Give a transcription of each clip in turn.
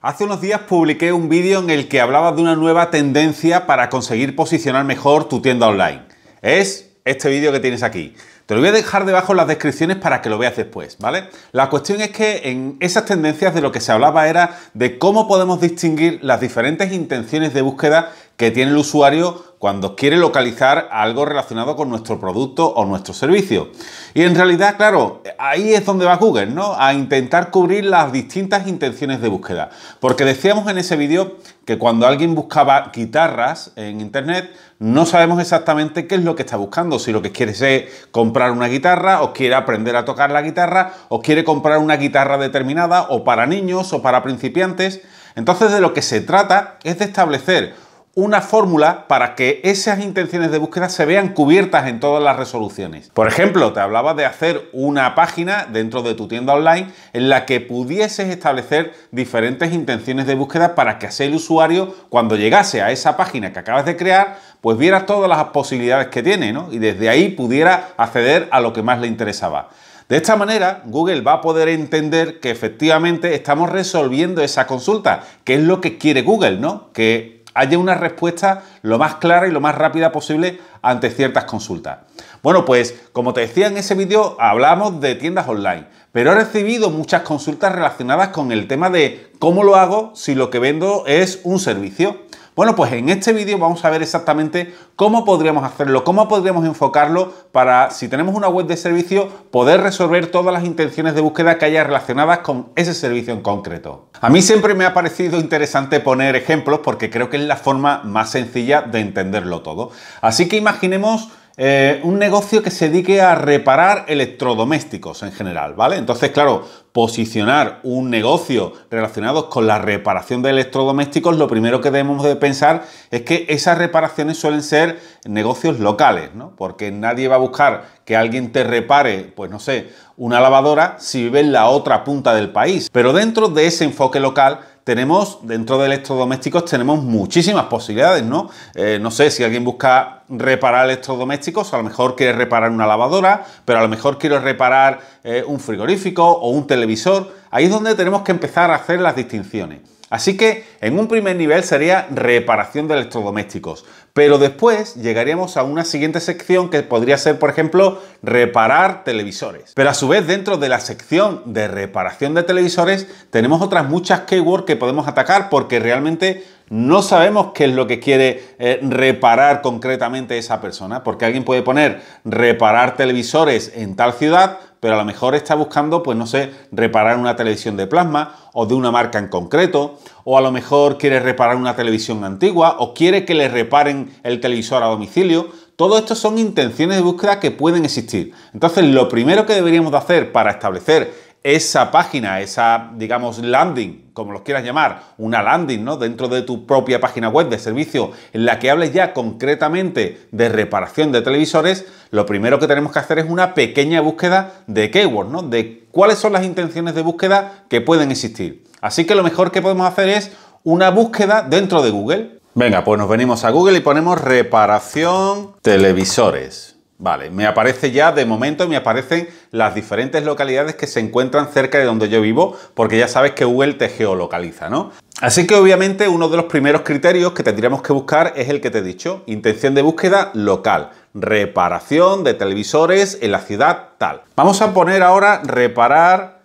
Hace unos días publiqué un vídeo en el que hablaba de una nueva tendencia para conseguir posicionar mejor tu tienda online. Es este vídeo que tienes aquí. Te lo voy a dejar debajo en las descripciones para que lo veas después, ¿vale? La cuestión es que en esas tendencias de lo que se hablaba era de cómo podemos distinguir las diferentes intenciones de búsqueda que tiene el usuario cuando quiere localizar algo relacionado con nuestro producto o nuestro servicio. Y en realidad, claro, ahí es donde va Google, ¿no? A intentar cubrir las distintas intenciones de búsqueda. Porque decíamos en ese vídeo que cuando alguien buscaba guitarras en Internet, no sabemos exactamente qué es lo que está buscando, si lo que quiere es comprar una guitarra o quiere aprender a tocar la guitarra o quiere comprar una guitarra determinada o para niños o para principiantes. Entonces de lo que se trata es de establecer una fórmula para que esas intenciones de búsqueda se vean cubiertas en todas las resoluciones. Por ejemplo, te hablaba de hacer una página dentro de tu tienda online en la que pudieses establecer diferentes intenciones de búsqueda para que así el usuario, cuando llegase a esa página que acabas de crear, pues viera todas las posibilidades que tiene, ¿no? Y desde ahí pudiera acceder a lo que más le interesaba. De esta manera, Google va a poder entender que efectivamente estamos resolviendo esa consulta, que es lo que quiere Google, ¿no? Que haya una respuesta lo más clara y lo más rápida posible ante ciertas consultas. Bueno, pues como te decía en ese vídeo, hablamos de tiendas online, pero he recibido muchas consultas relacionadas con el tema de cómo lo hago si lo que vendo es un servicio. Bueno, pues en este vídeo vamos a ver exactamente cómo podríamos hacerlo, cómo podríamos enfocarlo para, si tenemos una web de servicio, poder resolver todas las intenciones de búsqueda que haya relacionadas con ese servicio en concreto. A mí siempre me ha parecido interesante poner ejemplos porque creo que es la forma más sencilla de entenderlo todo. Así que imaginemos eh, un negocio que se dedique a reparar electrodomésticos en general, ¿vale? Entonces, claro, posicionar un negocio relacionado con la reparación de electrodomésticos, lo primero que debemos de pensar es que esas reparaciones suelen ser negocios locales, ¿no? Porque nadie va a buscar que alguien te repare, pues no sé, una lavadora si vive en la otra punta del país. Pero dentro de ese enfoque local tenemos, dentro de electrodomésticos, tenemos muchísimas posibilidades, ¿no? Eh, no sé, si alguien busca reparar electrodomésticos, a lo mejor quiere reparar una lavadora, pero a lo mejor quiere reparar eh, un frigorífico o un televisor. Ahí es donde tenemos que empezar a hacer las distinciones. Así que en un primer nivel sería reparación de electrodomésticos, pero después llegaríamos a una siguiente sección que podría ser, por ejemplo, reparar televisores. Pero a su vez, dentro de la sección de reparación de televisores, tenemos otras muchas keywords que podemos atacar porque realmente no sabemos qué es lo que quiere eh, reparar concretamente esa persona, porque alguien puede poner reparar televisores en tal ciudad, pero a lo mejor está buscando, pues no sé, reparar una televisión de plasma o de una marca en concreto, o a lo mejor quiere reparar una televisión antigua o quiere que le reparen el televisor a domicilio. Todo esto son intenciones de búsqueda que pueden existir. Entonces, lo primero que deberíamos hacer para establecer esa página, esa, digamos, landing, como los quieras llamar, una landing, ¿no? Dentro de tu propia página web de servicio en la que hables ya concretamente de reparación de televisores, lo primero que tenemos que hacer es una pequeña búsqueda de keywords, ¿no? De cuáles son las intenciones de búsqueda que pueden existir. Así que lo mejor que podemos hacer es una búsqueda dentro de Google. Venga, pues nos venimos a Google y ponemos reparación televisores. Vale, me aparece ya de momento, me aparecen las diferentes localidades que se encuentran cerca de donde yo vivo, porque ya sabes que Google te geolocaliza, ¿no? Así que obviamente uno de los primeros criterios que tendríamos que buscar es el que te he dicho, intención de búsqueda local, reparación de televisores en la ciudad tal. Vamos a poner ahora reparar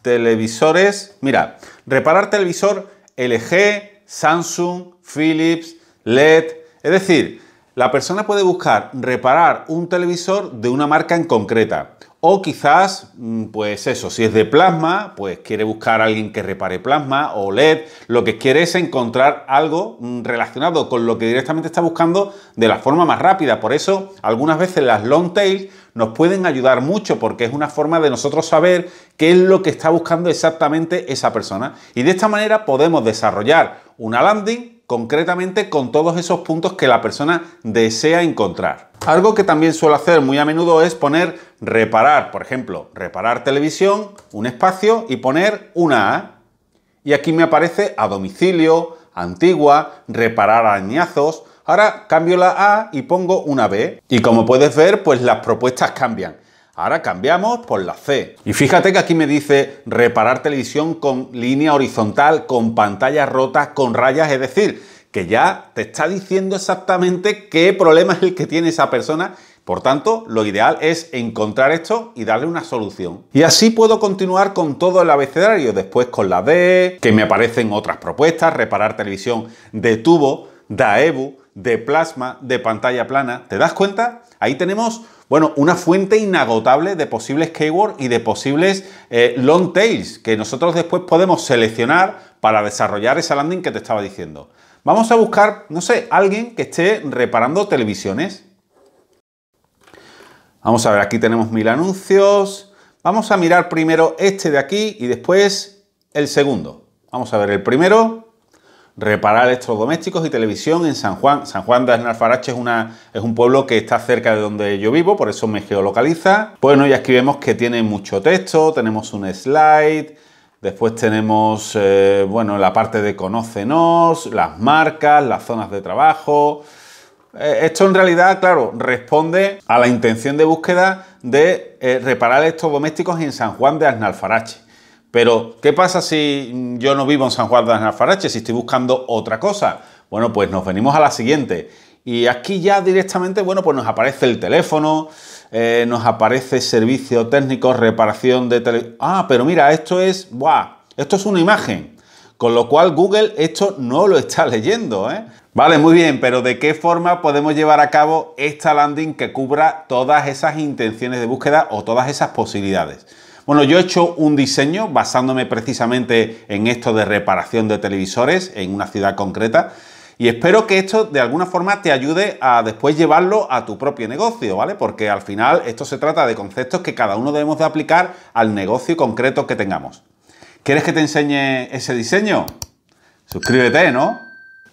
televisores, mira, reparar televisor LG, Samsung, Philips, LED, es decir, la persona puede buscar reparar un televisor de una marca en concreta. O quizás, mm, pues eso, si es de plasma, pues quiere buscar a alguien que repare plasma o LED. Lo que quiere es encontrar algo mm, relacionado con lo que directamente está buscando de la forma más rápida. Por eso, algunas veces las long tail nos pueden ayudar mucho porque es una forma de nosotros saber qué es lo que está buscando exactamente esa persona. Y de esta manera podemos desarrollar una landing concretamente con todos esos puntos que la persona desea encontrar. Algo que también suelo hacer muy a menudo es poner reparar, por ejemplo, reparar televisión, un espacio y poner una A. Y aquí me aparece a domicilio, antigua, reparar añazos. Ahora cambio la A y pongo una B. Y como puedes ver, pues las propuestas cambian. Ahora cambiamos por la C. Y fíjate que aquí me dice reparar televisión con línea horizontal, con pantallas rotas, con rayas, es decir, que ya te está diciendo exactamente qué problema es el que tiene esa persona. Por tanto, lo ideal es encontrar esto y darle una solución. Y así puedo continuar con todo el abecedario, después con la D, que me aparecen otras propuestas, reparar televisión de tubo, aebu, de plasma, de pantalla plana. ¿Te das cuenta? Ahí tenemos, bueno, una fuente inagotable de posibles keywords y de posibles eh, long tails que nosotros después podemos seleccionar para desarrollar esa landing que te estaba diciendo. Vamos a buscar, no sé, alguien que esté reparando televisiones. Vamos a ver, aquí tenemos mil anuncios. Vamos a mirar primero este de aquí y después el segundo. Vamos a ver el primero reparar electrodomésticos y televisión en San Juan. San Juan de Aznalfarache es, una, es un pueblo que está cerca de donde yo vivo, por eso me geolocaliza. Bueno, ya escribimos que tiene mucho texto, tenemos un slide, después tenemos eh, bueno, la parte de conócenos, las marcas, las zonas de trabajo. Eh, esto en realidad, claro, responde a la intención de búsqueda de reparar eh, reparar electrodomésticos en San Juan de Aznalfarache. Pero, ¿qué pasa si yo no vivo en San Juan de Alfarache, si estoy buscando otra cosa? Bueno, pues nos venimos a la siguiente. Y aquí ya directamente, bueno, pues nos aparece el teléfono, eh, nos aparece servicio técnico, reparación de teléfono. Ah, pero mira, esto es, ¡buah! Esto es una imagen. Con lo cual Google esto no lo está leyendo. ¿eh? Vale, muy bien, pero ¿de qué forma podemos llevar a cabo esta landing que cubra todas esas intenciones de búsqueda o todas esas posibilidades? Bueno, yo he hecho un diseño basándome precisamente en esto de reparación de televisores en una ciudad concreta. Y espero que esto de alguna forma te ayude a después llevarlo a tu propio negocio, ¿vale? Porque al final esto se trata de conceptos que cada uno debemos de aplicar al negocio concreto que tengamos. ¿Quieres que te enseñe ese diseño? Suscríbete, ¿no?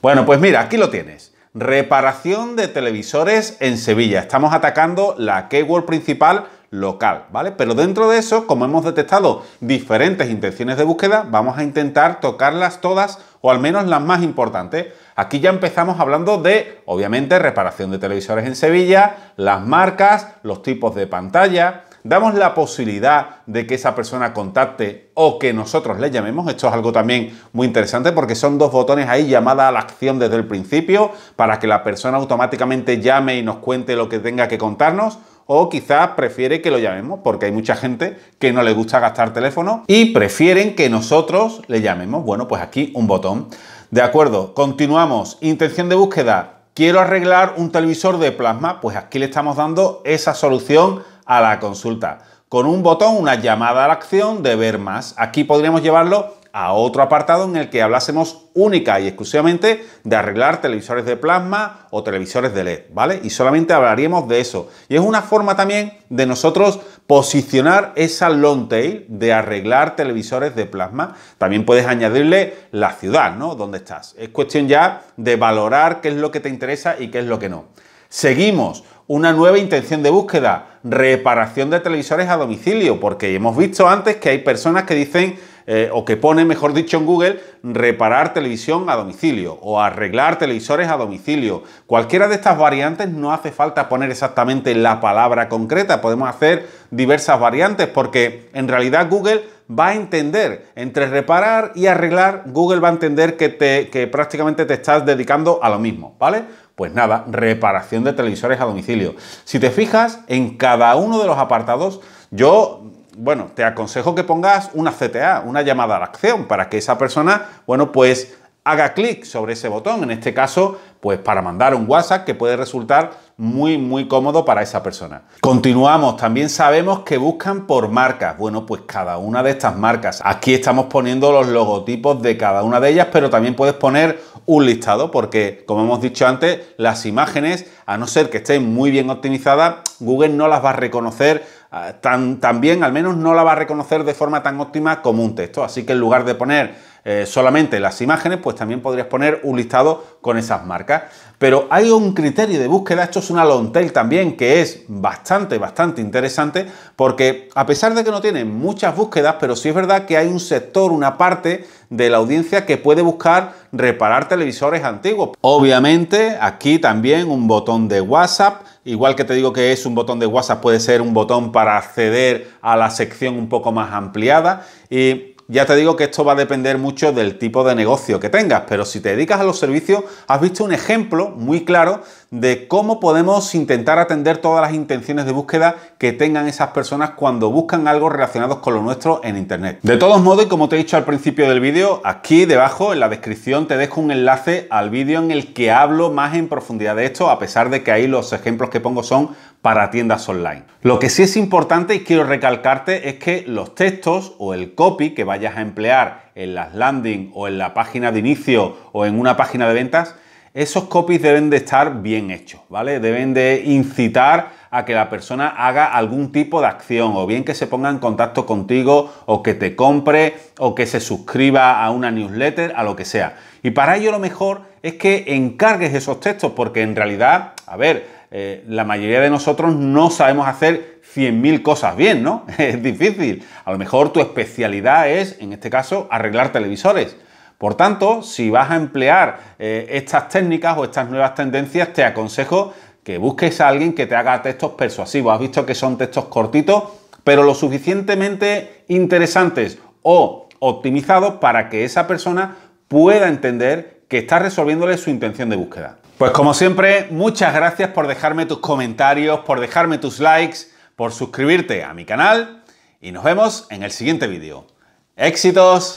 Bueno, pues mira, aquí lo tienes. Reparación de televisores en Sevilla. Estamos atacando la keyword principal local, ¿vale? Pero dentro de eso, como hemos detectado diferentes intenciones de búsqueda, vamos a intentar tocarlas todas o al menos las más importantes. Aquí ya empezamos hablando de, obviamente, reparación de televisores en Sevilla, las marcas, los tipos de pantalla. Damos la posibilidad de que esa persona contacte o que nosotros le llamemos. Esto es algo también muy interesante porque son dos botones ahí llamada a la acción desde el principio para que la persona automáticamente llame y nos cuente lo que tenga que contarnos o quizás prefiere que lo llamemos porque hay mucha gente que no le gusta gastar teléfono y prefieren que nosotros le llamemos. Bueno, pues aquí un botón. De acuerdo, continuamos. Intención de búsqueda. Quiero arreglar un televisor de plasma. Pues aquí le estamos dando esa solución a la consulta. Con un botón, una llamada a la acción de ver más. Aquí podríamos llevarlo a otro apartado en el que hablásemos única y exclusivamente de arreglar televisores de plasma o televisores de LED, ¿vale? Y solamente hablaríamos de eso. Y es una forma también de nosotros posicionar esa long tail de arreglar televisores de plasma. También puedes añadirle la ciudad, ¿no? Donde estás. Es cuestión ya de valorar qué es lo que te interesa y qué es lo que no. Seguimos una nueva intención de búsqueda, reparación de televisores a domicilio, porque hemos visto antes que hay personas que dicen eh, o que pone, mejor dicho, en Google, reparar televisión a domicilio o arreglar televisores a domicilio. Cualquiera de estas variantes no hace falta poner exactamente la palabra concreta, podemos hacer diversas variantes porque en realidad Google va a entender, entre reparar y arreglar, Google va a entender que, te, que prácticamente te estás dedicando a lo mismo, ¿vale? Pues nada, reparación de televisores a domicilio. Si te fijas, en cada uno de los apartados, yo bueno, te aconsejo que pongas una CTA, una llamada a la acción, para que esa persona, bueno, pues haga clic sobre ese botón. En este caso, pues para mandar un WhatsApp que puede resultar muy, muy cómodo para esa persona. Continuamos, también sabemos que buscan por marcas. Bueno, pues cada una de estas marcas. Aquí estamos poniendo los logotipos de cada una de ellas, pero también puedes poner un listado porque, como hemos dicho antes, las imágenes, a no ser que estén muy bien optimizadas, Google no las va a reconocer Ah, también al menos no la va a reconocer de forma tan óptima como un texto. Así que en lugar de poner eh, solamente las imágenes, pues también podrías poner un listado con esas marcas. Pero hay un criterio de búsqueda, esto es una long tail también, que es bastante, bastante interesante, porque a pesar de que no tiene muchas búsquedas, pero sí es verdad que hay un sector, una parte de la audiencia que puede buscar reparar televisores antiguos. Obviamente, aquí también un botón de WhatsApp. Igual que te digo que es un botón de WhatsApp, puede ser un botón para acceder a la sección un poco más ampliada. Y ya te digo que esto va a depender mucho del tipo de negocio que tengas, pero si te dedicas a los servicios, has visto un ejemplo muy claro de cómo podemos intentar atender todas las intenciones de búsqueda que tengan esas personas cuando buscan algo relacionado con lo nuestro en Internet. De todos modos, y como te he dicho al principio del vídeo, aquí debajo en la descripción te dejo un enlace al vídeo en el que hablo más en profundidad de esto, a pesar de que ahí los ejemplos que pongo son para tiendas online. Lo que sí es importante y quiero recalcarte es que los textos o el copy que vayas a emplear en las landing o en la página de inicio o en una página de ventas esos copies deben de estar bien hechos, ¿vale? Deben de incitar a que la persona haga algún tipo de acción, o bien que se ponga en contacto contigo, o que te compre, o que se suscriba a una newsletter, a lo que sea. Y para ello lo mejor es que encargues esos textos, porque en realidad, a ver, eh, la mayoría de nosotros no sabemos hacer 100.000 cosas bien, ¿no? es difícil. A lo mejor tu especialidad es, en este caso, arreglar televisores. Por tanto, si vas a emplear eh, estas técnicas o estas nuevas tendencias, te aconsejo que busques a alguien que te haga textos persuasivos. Has visto que son textos cortitos, pero lo suficientemente interesantes o optimizados para que esa persona pueda entender que está resolviéndole su intención de búsqueda. Pues como siempre, muchas gracias por dejarme tus comentarios, por dejarme tus likes, por suscribirte a mi canal y nos vemos en el siguiente vídeo. ¡Éxitos!